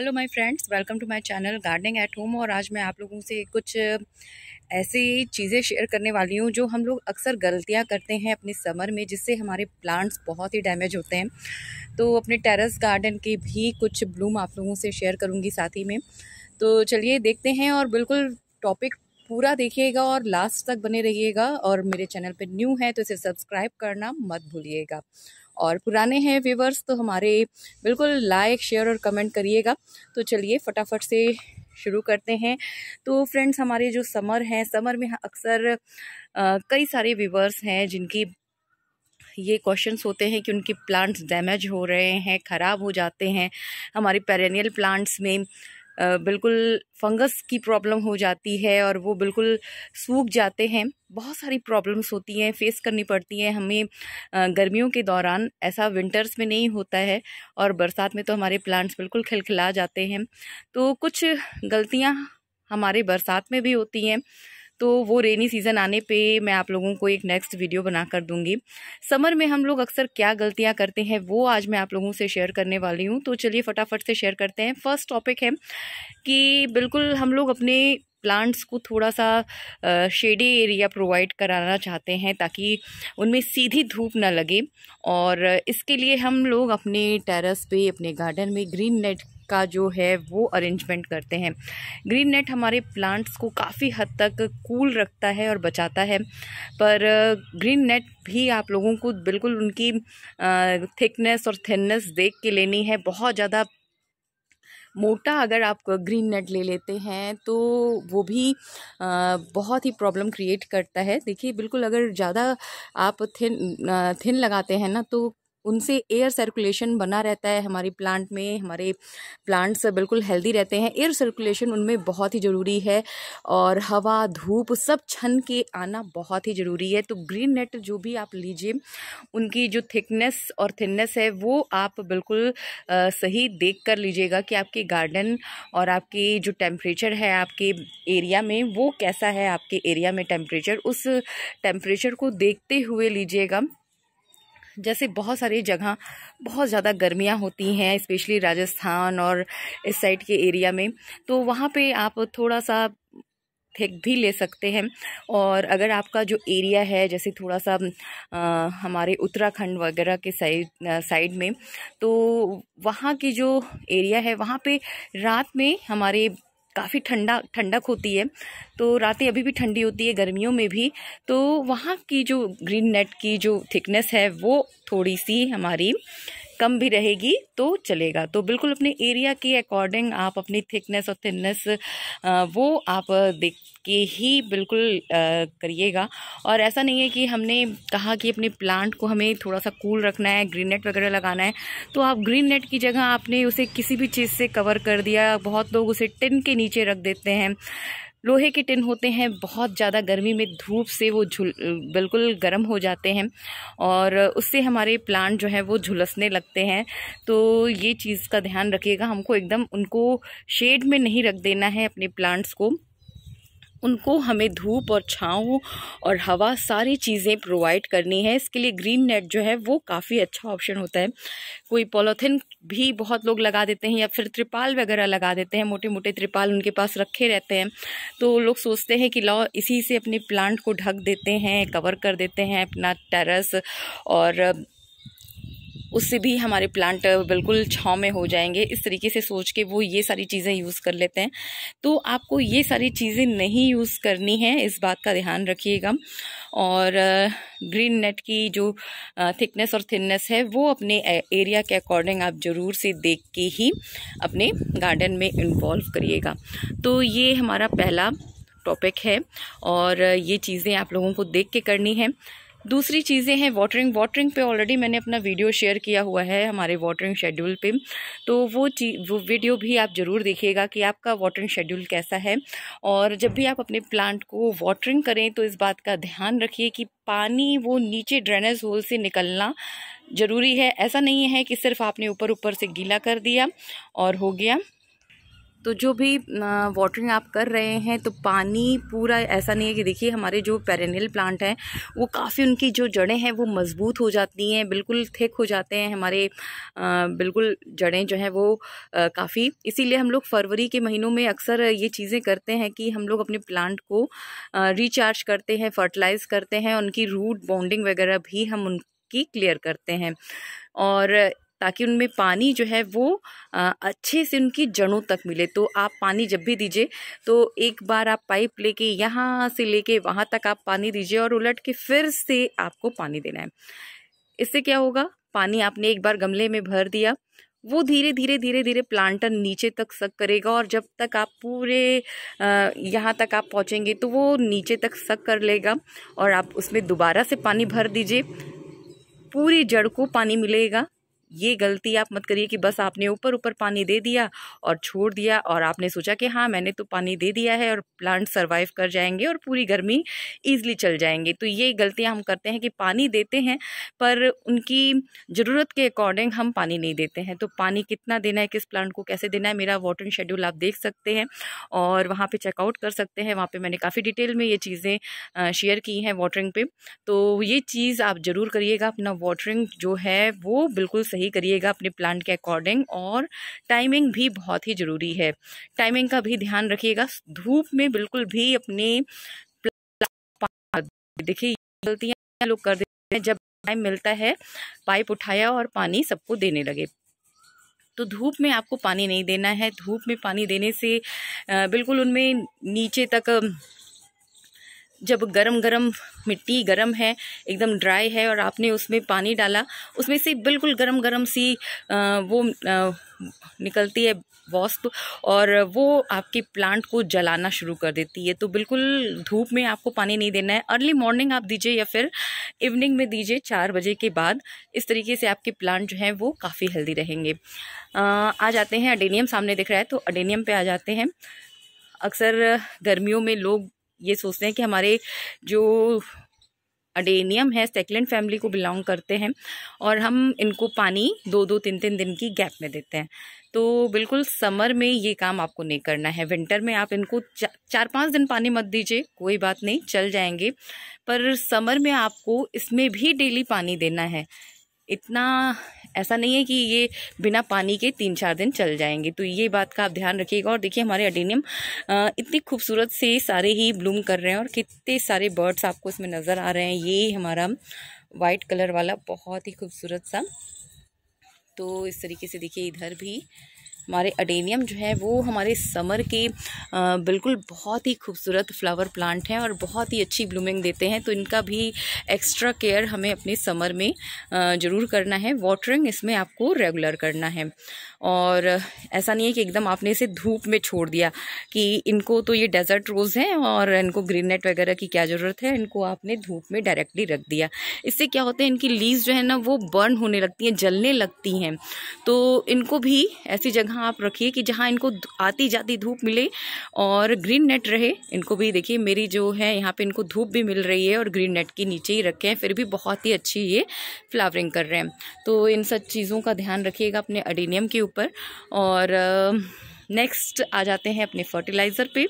hello my friends welcome to my channel gardening at home और आज मैं आप लोगों से कुछ ऐसी चीज़ें शेयर करने वाली हूँ जो हम लोग अक्सर गलतियाँ करते हैं अपने समर में जिससे हमारे प्लांट्स बहुत ही डैमेज होते हैं तो अपने टेरेस गार्डन के भी कुछ ब्लूम आप लोगों से शेयर करूँगी साथ ही में तो चलिए देखते हैं और बिल्कुल टॉपिक पूरा देखिएगा और लास्ट तक बने रहिएगा और मेरे चैनल पर न्यू है तो इसे सब्सक्राइब करना मत भूलिएगा और पुराने हैं व्यूवर्स तो हमारे बिल्कुल लाइक शेयर और कमेंट करिएगा तो चलिए फटाफट से शुरू करते हैं तो फ्रेंड्स हमारे जो समर हैं समर में अक्सर कई सारे व्यूवर्स हैं जिनकी ये क्वेश्चंस होते हैं कि उनके प्लांट्स डैमेज हो रहे हैं ख़राब हो जाते हैं हमारे पेरेनियल प्लांट्स में बिल्कुल फंगस की प्रॉब्लम हो जाती है और वो बिल्कुल सूख जाते हैं बहुत सारी प्रॉब्लम्स होती हैं फेस करनी पड़ती हैं हमें गर्मियों के दौरान ऐसा विंटर्स में नहीं होता है और बरसात में तो हमारे प्लांट्स बिल्कुल खिलखिला जाते हैं तो कुछ गलतियाँ हमारे बरसात में भी होती हैं तो वो रेनी सीज़न आने पे मैं आप लोगों को एक नेक्स्ट वीडियो बना कर दूंगी समर में हम लोग अक्सर क्या गलतियां करते हैं वो आज मैं आप लोगों से शेयर करने वाली हूँ तो चलिए फटाफट से शेयर करते हैं फर्स्ट टॉपिक है कि बिल्कुल हम लोग अपने प्लांट्स को थोड़ा सा शेडी एरिया प्रोवाइड कराना चाहते हैं ताकि उनमें सीधी धूप ना लगे और इसके लिए हम लोग अपने टेरेस पे अपने गार्डन में ग्रीन नेट का जो है वो अरेंजमेंट करते हैं ग्रीन नेट हमारे प्लांट्स को काफ़ी हद तक कूल रखता है और बचाता है पर ग्रीन नेट भी आप लोगों को बिल्कुल उनकी थिकनेस और थिननेस देख के लेनी है बहुत ज़्यादा मोटा अगर आप ग्रीन नेट ले लेते हैं तो वो भी आ, बहुत ही प्रॉब्लम क्रिएट करता है देखिए बिल्कुल अगर ज़्यादा आप थिन थिन लगाते हैं ना तो उनसे एयर सर्कुलेशन बना रहता है हमारे प्लांट में हमारे प्लांट्स बिल्कुल हेल्दी रहते हैं एयर सर्कुलेशन उनमें बहुत ही ज़रूरी है और हवा धूप सब छन के आना बहुत ही ज़रूरी है तो ग्रीन नेट जो भी आप लीजिए उनकी जो थिकनेस और थिननेस है वो आप बिल्कुल सही देख कर लीजिएगा कि आपके गार्डन और आपके जो टेम्परेचर है आपके एरिया में वो कैसा है आपके एरिया में टेम्परेचर उस टेम्परेचर को देखते हुए लीजिएगा जैसे बहुत सारी जगह बहुत ज़्यादा गर्मियाँ होती हैं स्पेशली राजस्थान और इस साइड के एरिया में तो वहाँ पे आप थोड़ा सा थेक भी ले सकते हैं और अगर आपका जो एरिया है जैसे थोड़ा सा आ, हमारे उत्तराखंड वगैरह के साइड साइड में तो वहाँ की जो एरिया है वहाँ पे रात में हमारे काफ़ी ठंडा ठंडक होती है तो रातें अभी भी ठंडी होती है गर्मियों में भी तो वहाँ की जो ग्रीन नेट की जो थिकनेस है वो थोड़ी सी हमारी कम भी रहेगी तो चलेगा तो बिल्कुल अपने एरिया के अकॉर्डिंग आप अपनी थिकनेस और थिननेस वो आप देख के ही बिल्कुल करिएगा और ऐसा नहीं है कि हमने कहा कि अपने प्लांट को हमें थोड़ा सा कूल रखना है ग्रीन नेट वगैरह लगाना है तो आप ग्रीन नेट की जगह आपने उसे किसी भी चीज़ से कवर कर दिया बहुत लोग उसे टिन के नीचे रख देते हैं लोहे के टिन होते हैं बहुत ज़्यादा गर्मी में धूप से वो झुल बिल्कुल गर्म हो जाते हैं और उससे हमारे प्लांट जो है वो झुलसने लगते हैं तो ये चीज़ का ध्यान रखिएगा हमको एकदम उनको शेड में नहीं रख देना है अपने प्लांट्स को उनको हमें धूप और छाँव और हवा सारी चीज़ें प्रोवाइड करनी है इसके लिए ग्रीन नेट जो है वो काफ़ी अच्छा ऑप्शन होता है कोई पॉलोथिन भी बहुत लोग लगा देते हैं या फिर त्रिपाल वगैरह लगा देते हैं मोटे मोटे त्रिपाल उनके पास रखे रहते हैं तो लोग सोचते हैं कि लॉ इसी से अपने प्लांट को ढक देते हैं कवर कर देते हैं अपना टेरस और उससे भी हमारे प्लांट बिल्कुल छाँव में हो जाएंगे इस तरीके से सोच के वो ये सारी चीज़ें यूज़ कर लेते हैं तो आपको ये सारी चीज़ें नहीं यूज़ करनी है इस बात का ध्यान रखिएगा और ग्रीन नेट की जो थिकनेस और थिननेस है वो अपने एरिया के अकॉर्डिंग आप ज़रूर से देख के ही अपने गार्डन में इन्वॉल्व करिएगा तो ये हमारा पहला टॉपिक है और ये चीज़ें आप लोगों को देख के करनी है दूसरी चीज़ें हैं वाटरिंग वाटरिंग पे ऑलरेडी मैंने अपना वीडियो शेयर किया हुआ है हमारे वाटरिंग शेड्यूल पे तो वो चीज वो वीडियो भी आप ज़रूर देखिएगा कि आपका वाटरिंग शेड्यूल कैसा है और जब भी आप अपने प्लांट को वाटरिंग करें तो इस बात का ध्यान रखिए कि पानी वो नीचे ड्रेनेज होल से निकलना ज़रूरी है ऐसा नहीं है कि सिर्फ आपने ऊपर ऊपर से गीला कर दिया और हो गया तो जो भी वाटरिंग आप कर रहे हैं तो पानी पूरा ऐसा नहीं है कि देखिए हमारे जो पेरेनियल प्लांट हैं वो काफ़ी उनकी जो जड़ें हैं वो मज़बूत हो जाती हैं बिल्कुल थिक हो जाते हैं हमारे बिल्कुल जड़ें जो हैं वो काफ़ी इसीलिए हम लोग फरवरी के महीनों में अक्सर ये चीज़ें करते हैं कि हम लोग अपने प्लांट को रिचार्ज करते हैं फर्टिलाइज़ करते हैं उनकी रूट बॉन्डिंग वगैरह भी हम उनकी क्लियर करते हैं और ताकि उनमें पानी जो है वो अच्छे से उनकी जड़ों तक मिले तो आप पानी जब भी दीजिए तो एक बार आप पाइप लेके यहाँ से लेके वहाँ तक आप पानी दीजिए और उलट के फिर से आपको पानी देना है इससे क्या होगा पानी आपने एक बार गमले में भर दिया वो धीरे धीरे धीरे धीरे प्लांटर नीचे तक सक करेगा और जब तक आप पूरे यहाँ तक आप पहुँचेंगे तो वो नीचे तक सक कर लेगा और आप उसमें दोबारा से पानी भर दीजिए पूरी जड़ को पानी मिलेगा ये गलती आप मत करिए कि बस आपने ऊपर ऊपर पानी दे दिया और छोड़ दिया और आपने सोचा कि हाँ मैंने तो पानी दे दिया है और प्लांट सर्वाइव कर जाएंगे और पूरी गर्मी ईजिली चल जाएंगे तो ये गलतियाँ हम करते हैं कि पानी देते हैं पर उनकी ज़रूरत के अकॉर्डिंग हम पानी नहीं देते हैं तो पानी कितना देना है किस प्लांट को कैसे देना है मेरा वाटर शेड्यूल आप देख सकते हैं और वहाँ पर चेकआउट कर सकते हैं वहाँ पर मैंने काफ़ी डिटेल में ये चीज़ें शेयर की हैं वाटरिंग पे तो ये चीज़ आप ज़रूर करिएगा अपना वाटरिंग जो है वो बिल्कुल सही सही करिएगा अपने प्लांट के अकॉर्डिंग और टाइमिंग भी बहुत ही ज़रूरी है टाइमिंग का भी ध्यान रखिएगा धूप में बिल्कुल भी अपने देखिए गलतियाँ लोग कर देते हैं जब टाइम मिलता है पाइप उठाया और पानी सबको देने लगे तो धूप में आपको पानी नहीं देना है धूप में पानी देने से बिल्कुल उनमें नीचे तक जब गरम गरम मिट्टी गरम है एकदम ड्राई है और आपने उसमें पानी डाला उसमें से बिल्कुल गरम गरम सी वो निकलती है वॉस्प और वो आपके प्लांट को जलाना शुरू कर देती है तो बिल्कुल धूप में आपको पानी नहीं देना है अर्ली मॉर्निंग आप दीजिए या फिर इवनिंग में दीजिए चार बजे के बाद इस तरीके से आपके प्लांट जो हैं वो काफ़ी हेल्दी रहेंगे आ, जाते हैं अडेनियम सामने दिख रहा है तो अडेनियम पर आ जाते हैं अक्सर गर्मियों में लोग ये सोचते हैं कि हमारे जो अडेनियम है सेकलेंड फैमिली को बिलोंग करते हैं और हम इनको पानी दो दो तीन तीन दिन की गैप में देते हैं तो बिल्कुल समर में ये काम आपको नहीं करना है विंटर में आप इनको चा, चार पाँच दिन पानी मत दीजिए कोई बात नहीं चल जाएंगे पर समर में आपको इसमें भी डेली पानी देना है इतना ऐसा नहीं है कि ये बिना पानी के तीन चार दिन चल जाएंगे तो ये बात का आप ध्यान रखिएगा और देखिए हमारे अडेनियम इतनी खूबसूरत से सारे ही ब्लूम कर रहे हैं और कितने सारे बर्ड्स आपको इसमें नज़र आ रहे हैं ये हमारा वाइट कलर वाला बहुत ही खूबसूरत सा तो इस तरीके से देखिए इधर भी हमारे अडेनियम जो है वो हमारे समर के बिल्कुल बहुत ही खूबसूरत फ्लावर प्लांट हैं और बहुत ही अच्छी ब्लूमिंग देते हैं तो इनका भी एक्स्ट्रा केयर हमें अपने समर में ज़रूर करना है वाटरिंग इसमें आपको रेगुलर करना है और ऐसा नहीं है कि एकदम आपने इसे धूप में छोड़ दिया कि इनको तो ये डेजर्ट रोज़ हैं और इनको ग्रीन नेट वगैरह की क्या ज़रूरत है इनको आपने धूप में डायरेक्टली रख दिया इससे क्या होता है इनकी लीज जो है ना वो बर्न होने लगती हैं जलने लगती हैं तो इनको भी ऐसी जगह आप रखिए कि जहाँ इनको आती जाती धूप मिले और ग्रीन नेट रहे इनको भी देखिए मेरी जो है यहाँ पर इनको धूप भी मिल रही है और ग्रीन नेट के नीचे ही रखे हैं फिर भी बहुत ही अच्छी ये फ्लावरिंग कर रहे हैं तो इन सब चीज़ों का ध्यान रखिएगा अपने अडीनियम के ऊपर ऊपर और नेक्स्ट आ जाते हैं अपने फर्टिलाइज़र पे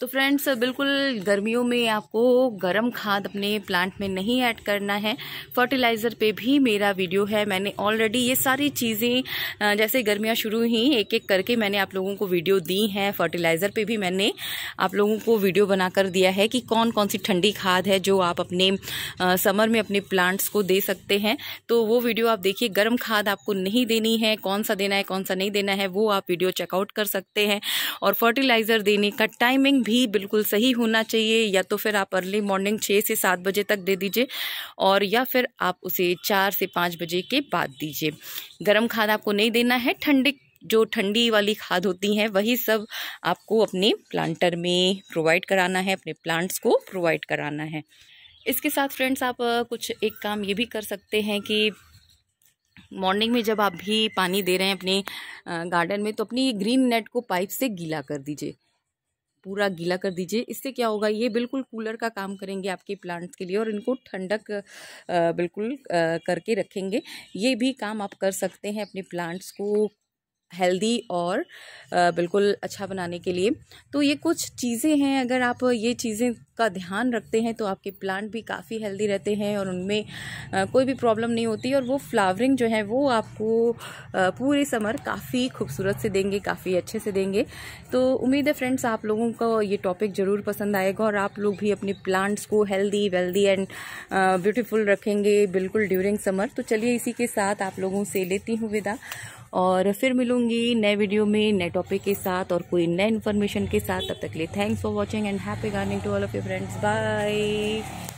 तो फ्रेंड्स बिल्कुल गर्मियों में आपको गर्म खाद अपने प्लांट में नहीं ऐड करना है फर्टिलाइज़र पे भी मेरा वीडियो है मैंने ऑलरेडी ये सारी चीज़ें जैसे गर्मियाँ शुरू ही एक एक करके मैंने आप लोगों को वीडियो दी हैं फर्टिलाइज़र पे भी मैंने आप लोगों को वीडियो बनाकर दिया है कि कौन कौन सी ठंडी खाद है जो आप अपने समर में अपने प्लांट्स को दे सकते हैं तो वो वीडियो आप देखिए गर्म खाद आपको नहीं देनी है कौन सा देना है कौन सा नहीं देना है वो आप वीडियो चेकआउट कर सकते हैं और फर्टिलाइज़र देने का टाइमिंग भी बिल्कुल सही होना चाहिए या तो फिर आप अर्ली मॉर्निंग छः से सात बजे तक दे दीजिए और या फिर आप उसे चार से पाँच बजे के बाद दीजिए गर्म खाद आपको नहीं देना है ठंडे जो ठंडी वाली खाद होती हैं वही सब आपको अपने प्लांटर में प्रोवाइड कराना है अपने प्लांट्स को प्रोवाइड कराना है इसके साथ फ्रेंड्स आप कुछ एक काम ये भी कर सकते हैं कि मॉर्निंग में जब आप भी पानी दे रहे हैं अपने गार्डन में तो अपनी ग्रीन नेट को पाइप से गीला कर दीजिए पूरा गीला कर दीजिए इससे क्या होगा ये बिल्कुल कूलर का काम करेंगे आपके प्लांट्स के लिए और इनको ठंडक बिल्कुल करके रखेंगे ये भी काम आप कर सकते हैं अपने प्लांट्स को हेल्दी और बिल्कुल अच्छा बनाने के लिए तो ये कुछ चीज़ें हैं अगर आप ये चीज़ें का ध्यान रखते हैं तो आपके प्लांट भी काफ़ी हेल्दी रहते हैं और उनमें कोई भी प्रॉब्लम नहीं होती और वो फ्लावरिंग जो है वो आपको पूरे समर काफ़ी खूबसूरत से देंगे काफ़ी अच्छे से देंगे तो उम्मीद है फ्रेंड्स आप लोगों को ये टॉपिक ज़रूर पसंद आएगा और आप लोग भी अपने प्लांट्स को हेल्दी वेल्दी एंड ब्यूटिफुल रखेंगे बिल्कुल ड्यूरिंग समर तो चलिए इसी के साथ आप लोगों से लेती हूँ विदा और फिर मिलूंगी नए वीडियो में नए टॉपिक के साथ और कोई नए इन्फॉर्मेशन के साथ तब तक के लिए thanks for watching and happy gardening to all of you friends bye